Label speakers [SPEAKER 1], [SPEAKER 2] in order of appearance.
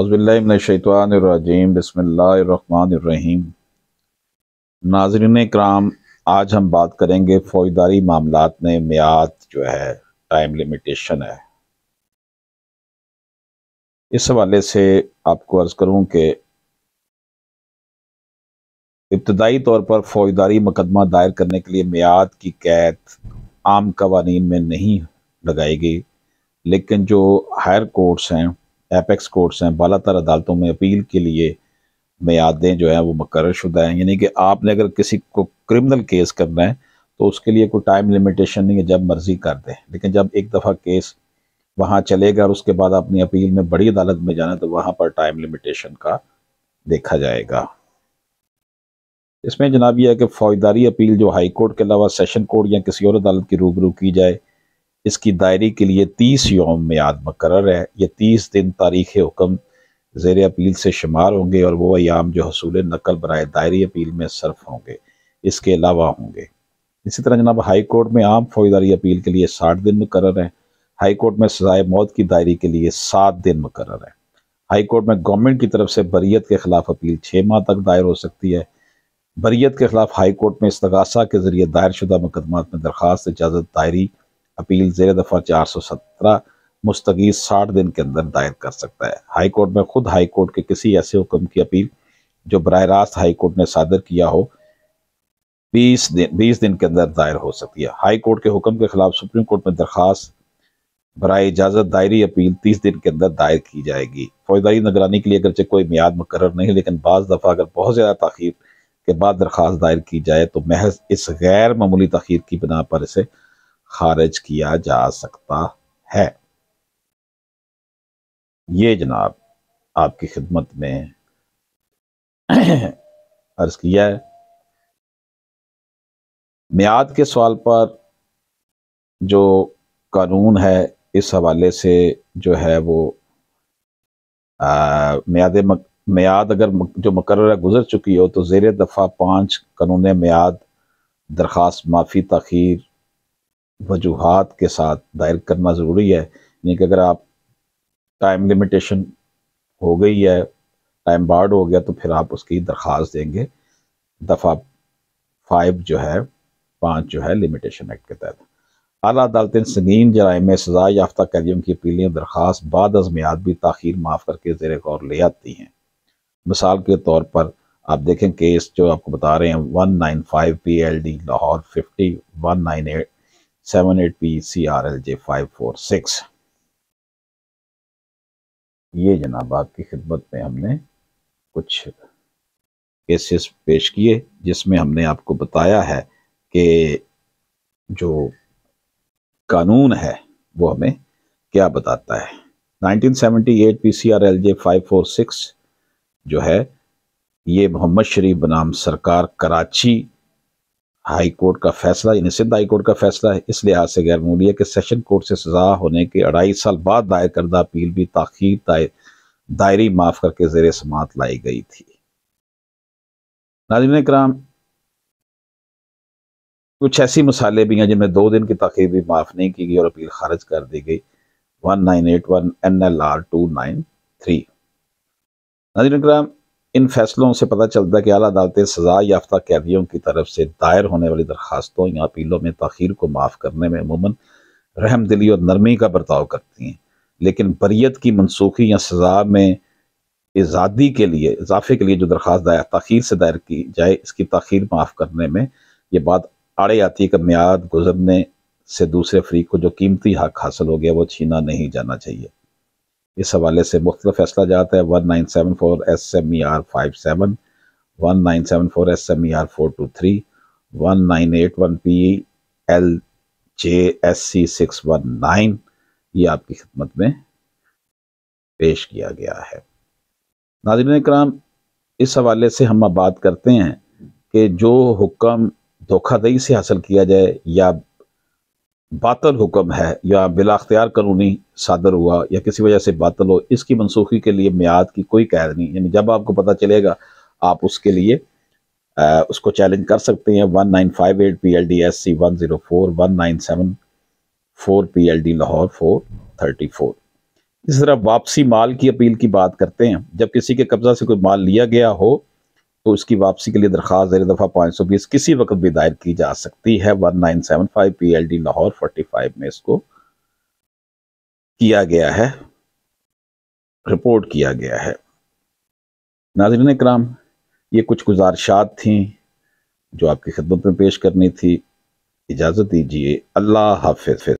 [SPEAKER 1] अज़बिल्लाशैतवानरजीम बसमीम नाजरन कराम आज हम बात करेंगे फ़ौजदारी मामला में मियाद जो है टाइम लिमिटेशन है इस हवाले से आपको अर्ज़ करूँ कि इब्तदाई तौर पर फ़ौजदारी मुकदमा दायर करने के लिए मियाद की कैद आम कवानीन में नहीं लगाई गई लेकिन जो हायर कोर्ट्स हैं एपेक्स कोर्ट्स हैं बालातर अदालतों में अपील के लिए मैदें जो हैं वो मुकर शुदा हैं यानी कि आपने अगर किसी को क्रिमिनल केस करना है तो उसके लिए कोई टाइम लिमिटेशन नहीं है जब मर्ज़ी कर दें लेकिन जब एक दफ़ा केस वहाँ चलेगा और उसके बाद अपनी अपील में बड़ी अदालत में जाना तो वहाँ पर टाइम लिमिटेशन का देखा जाएगा इसमें जनाब यह है कि फौजदारी अपील जो हाई कोर्ट के अलावा सेशन कोर्ट या किसी और अदालत की रूबरू की जाए इसकी दायरी के लिए तीस योम में याद मकर है ये तीस दिन तारीख हुक्म जेर अपील से शुमार होंगे और वो अयाम जो हसूल नकल बरए दायरी अपील में सर्फ होंगे इसके अलावा होंगे इसी तरह जनाब हाई कोर्ट में आम फौजदारी अपील के लिए साठ दिन मुकर है हाई कोर्ट में सजाए मौत की दायरी के लिए सात दिन मुकर है हाई कोर्ट में गवर्नमेंट की तरफ से बरीत के खिलाफ अपील छः माह तक दायर हो सकती है बरीत के खिलाफ हाई कोर्ट में इस्तगासा के जरिए दायर शुदा मुकदमा में दरख्वास्त इजाज़त दायरी अपील जेर दफ़ा चार सौ सत्रह मुस्तगी साठ दिन के अंदर दायर कर सकता है हाई कोर्ट में खुद हाई कोर्ट के किसी ऐसे हुक्म की अपील जो बर रास्त हाई कोर्ट ने सादर किया हो बीस दिन बीस दिन के अंदर दायर हो सकती है हाई कोर्ट के हुक्म के खिलाफ सुप्रीम कोर्ट में दरखास्त बर इजाज़त दायरी अपील तीस दिन के अंदर दायर की जाएगी फौजदारी निगरानी के लिए अगरचे कोई मियाद मुकर नहीं लेकिन बाज़ दफ़ा अगर बहुत ज़्यादा तखीर के बाद दरख्वास्त दायर की जाए तो महज इस गैर मामूली तखीर की बिना पर इसे खारिज किया जा सकता है ये जनाब आपकी खिदमत में अर्ज किया है मियाद के सवाल पर जो कानून है इस हवाले से जो है वो मियाद मियाद अगर जो मकर गुजर चुकी हो तो ज़ेर दफ़ा पाँच कानून मियाद दरख्वास्त माफ़ी तखीर वजूहत के साथ दायर करना ज़रूरी है यानी कि अगर आप टाइम लिमिटेशन हो गई है टाइम बार्ड हो गया तो फिर आप उसकी दरख्वास्त देंगे दफ़ा फाइव जो है पाँच जो है लिमिटेशन एक्ट के तहत अला अदालत ने संगीन जराइम में सजा याफ्ता कैदियों की अपीलें दरख्वास्त बाद अजमियात भी तखीर माफ़ करके जेर गौर ले आती हैं मिसाल के तौर पर आप देखें केस जो आपको बता रहे हैं one nine five P L D Lahore fifty one nine eight seven eight P C R L J five four six ये जनाब आपकी खिदमत में हमने कुछ केसेस पेश किए जिसमें हमने आपको बताया है कि जो कानून है वो हमें क्या बताता है 1978 फोर सिक्स जो है ये मोहम्मद शरीफ बनाम सरकार कराची हाई कोर्ट का फैसला यानी सिंध हाई कोर्ट का फैसला है इस लिहाज से गैर मामूली है कि सेशन कोर्ट से सजा होने के अढ़ाई साल बाद दायर करदा अपील भी ताखीर दायरी माफ करके जेर समात लाई गई थी नाजिन कराम कुछ ऐसी मसाले भी हैं जिनमें दो दिन की तखीर भी माफ नहीं की गई और अपील खारिज कर दी गई one nine eight one N L R two nine three नाजिन कराम इन फैसलों से पता चलता है कि अला अदालतें सज़ा याफ्ता कैदियों की तरफ से दायर होने वाली दरख्वास्तों या अपीलों में तखीर को माफ़ करने में अमूमन रहम दिली और नरमी का बर्ताव करती हैं लेकिन बरीत की मनसूखी या सज़ा में आज़ादी के लिए इजाफे के लिए जो दरख्वास्त दायर तखीर से दायर की जाए इसकी तखीर माफ़ करने में ये बात आड़े आती है कि म्याद गुजरने से दूसरे फरीक को जो कीमती हक हासिल हो गया वो छीना नहीं जाना चाहिए इस हवाले से मुख्तल फैसला जात है one nine seven four S M E R five seven one nine seven four S M E R four two three one nine eight one P L J S C six one nine ये आपकी खिदमत में पेश किया गया है नाजरन कराम इस हवाले से हम बात करते हैं कि जो हुक्म धोखाधड़ी से हासिल किया जाए या बातल हुक्म है या बिलाख्तियार कानूनी सादर हुआ या किसी वजह से बातल हो इसकी मनसूखी के लिए मियाद की कोई कैद नहीं यानी जब आपको पता चलेगा आप उसके लिए आ, उसको चैलेंज कर सकते हैं one nine five eight P L D S C one zero four one nine seven four P L D Lahore four thirty four इस तरह वापसी माल की अपील की बात करते हैं जब किसी के कब्ज़ा से कोई माल लिया गया हो तो उसकी वापसी के लिए दरखास्त जेर दफ़ा पाँच सौ बीस किसी वक्त भी दायर की जा सकती है one nine seven five P L D Lahore forty five में इसको किया गया है रिपोर्ट किया गया है नाजरन कराम ये कुछ गुजारशात थी जो आपकी खिदमत में पेश करनी थी इजाज़त दीजिए अल्लाह हाफिज